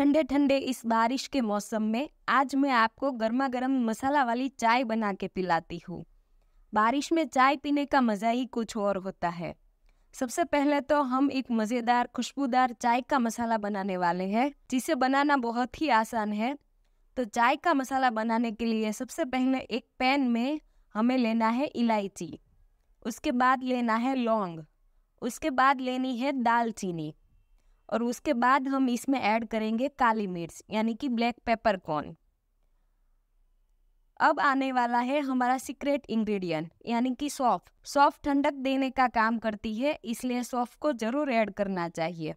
ठंडे ठंडे इस बारिश के मौसम में आज मैं आपको गर्मा गर्म मसाला वाली चाय बना के पिलाती हूँ बारिश में चाय पीने का मज़ा ही कुछ और होता है सबसे पहले तो हम एक मज़ेदार खुशबूदार चाय का मसाला बनाने वाले हैं जिसे बनाना बहुत ही आसान है तो चाय का मसाला बनाने के लिए सबसे पहले एक पैन में हमें लेना है इलायची उसके बाद लेना है लौंग उसके बाद लेनी है दालचीनी और उसके बाद हम इसमें ऐड करेंगे काली मिर्च यानी कि ब्लैक पेपर कॉर्न अब आने वाला है हमारा सीक्रेट इंग्रेडिएंट यानी कि सौफ सौफ ठंडक देने का काम करती है इसलिए सौफ को जरूर ऐड करना चाहिए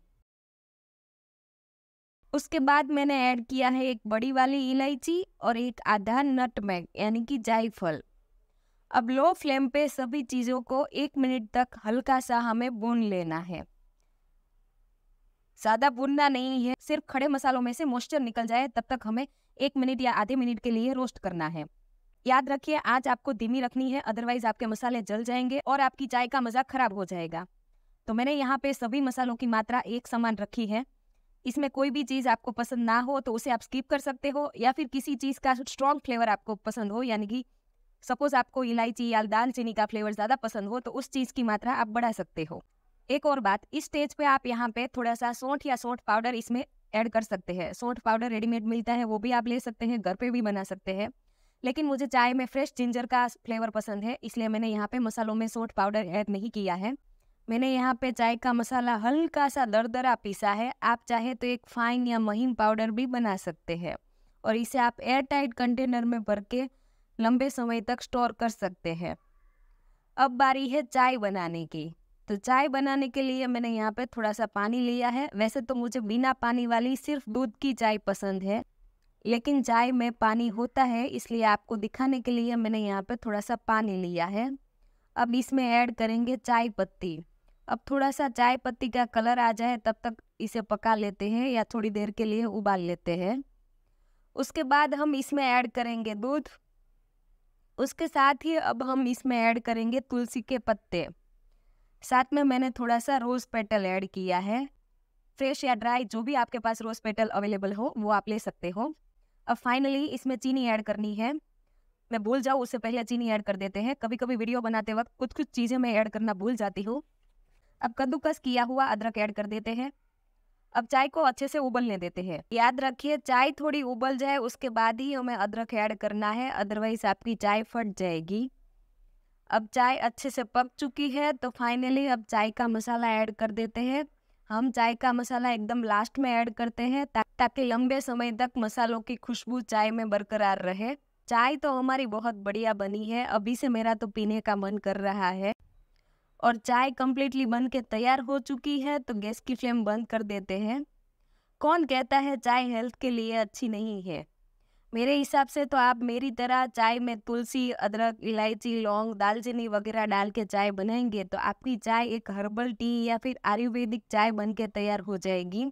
उसके बाद मैंने ऐड किया है एक बड़ी वाली इलायची और एक आधा नटमैग यानी कि जायफल अब लो फ्लेम पे सभी चीज़ों को एक मिनट तक हल्का सा हमें भून लेना है ज्यादा भुनना नहीं है सिर्फ खड़े मसालों में से मॉइस्चर निकल जाए तब तक हमें एक मिनट या आधे मिनट के लिए रोस्ट करना है याद रखिए आज आपको धीमी रखनी है अदरवाइज आपके मसाले जल जाएंगे और आपकी चाय का मजा खराब हो जाएगा तो मैंने यहाँ पे सभी मसालों की मात्रा एक समान रखी है इसमें कोई भी चीज़ आपको पसंद ना हो तो उसे आप स्किप कर सकते हो या फिर किसी चीज़ का स्ट्रॉन्ग फ्लेवर आपको पसंद हो यानी कि सपोज आपको इलायची या दालचीनी का फ्लेवर ज़्यादा पसंद हो तो उस चीज़ की मात्रा आप बढ़ा सकते हो एक और बात इस स्टेज पे आप यहाँ पे थोड़ा सा सोठ या सोठ पाउडर इसमें ऐड कर सकते हैं सोठ पाउडर रेडीमेड मिलता है वो भी आप ले सकते हैं घर पे भी बना सकते हैं लेकिन मुझे चाय में फ्रेश जिंजर का फ्लेवर पसंद है इसलिए मैंने यहाँ पे मसालों में सोठ पाउडर ऐड नहीं किया है मैंने यहाँ पे चाय का मसाला हल्का सा दरदरा पीसा है आप चाहे तो एक फाइन या महीन पाउडर भी बना सकते हैं और इसे आप एयर टाइट कंटेनर में भर के लंबे समय तक स्टोर कर सकते हैं अब बारी है चाय बनाने की तो चाय बनाने के लिए मैंने यहाँ पे थोड़ा सा पानी लिया है वैसे तो मुझे बिना पानी वाली सिर्फ दूध की चाय पसंद है लेकिन चाय में पानी होता है इसलिए आपको दिखाने के लिए मैंने यहाँ पे थोड़ा सा पानी लिया है अब इसमें ऐड करेंगे चाय पत्ती अब थोड़ा सा चाय पत्ती का कलर आ जाए तब तक इसे पका लेते हैं या थोड़ी देर के लिए उबाल लेते हैं उसके बाद हम इसमें ऐड करेंगे दूध उसके साथ ही अब हम इसमें ऐड करेंगे तुलसी के पत्ते साथ में मैंने थोड़ा सा रोज़ पेटल ऐड किया है फ्रेश या ड्राई जो भी आपके पास रोज़ पेटल अवेलेबल हो वो आप ले सकते हो अब फाइनली इसमें चीनी ऐड करनी है मैं भूल जाऊँ उससे पहले चीनी ऐड कर देते हैं कभी कभी वीडियो बनाते वक्त कुछ कुछ चीज़ें मैं ऐड करना भूल जाती हूँ अब कद्दूकस किया हुआ अदरक ऐड कर देते हैं अब चाय को अच्छे से उबलने देते हैं याद रखिए चाय थोड़ी उबल जाए उसके बाद ही हमें अदरक ऐड करना है अदरवाइज आपकी चाय फट जाएगी अब चाय अच्छे से पक चुकी है तो फाइनली अब चाय का मसाला ऐड कर देते हैं हम चाय का मसाला एकदम लास्ट में ऐड करते हैं ता, ताकि लंबे समय तक मसालों की खुशबू चाय में बरकरार रहे चाय तो हमारी बहुत बढ़िया बनी है अभी से मेरा तो पीने का मन कर रहा है और चाय कम्प्लीटली बन के तैयार हो चुकी है तो गैस की फ्लेम बंद कर देते हैं कौन कहता है चाय हेल्थ के लिए अच्छी नहीं है मेरे हिसाब से तो आप मेरी तरह चाय में तुलसी अदरक इलायची लौंग दालचीनी वगैरह डाल के चाय बनाएंगे तो आपकी चाय एक हर्बल टी या फिर आयुर्वेदिक चाय बन के तैयार हो जाएगी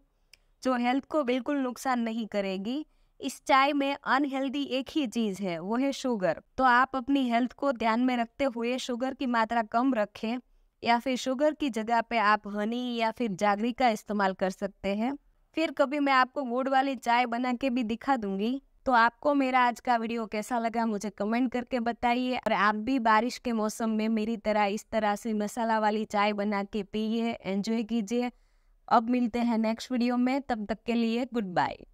जो हेल्थ को बिल्कुल नुकसान नहीं करेगी इस चाय में अनहेल्दी एक ही चीज़ है वो है शुगर तो आप अपनी हेल्थ को ध्यान में रखते हुए शुगर की मात्रा कम रखें या फिर शुगर की जगह पे आप हनी या फिर जागरी का इस्तेमाल कर सकते हैं फिर कभी मैं आपको गुड़ वाली चाय बना के भी दिखा दूंगी तो आपको मेरा आज का वीडियो कैसा लगा मुझे कमेंट करके बताइए और आप भी बारिश के मौसम में मेरी तरह इस तरह से मसाला वाली चाय बना के पीए एंजॉय कीजिए अब मिलते हैं नेक्स्ट वीडियो में तब तक के लिए गुड बाय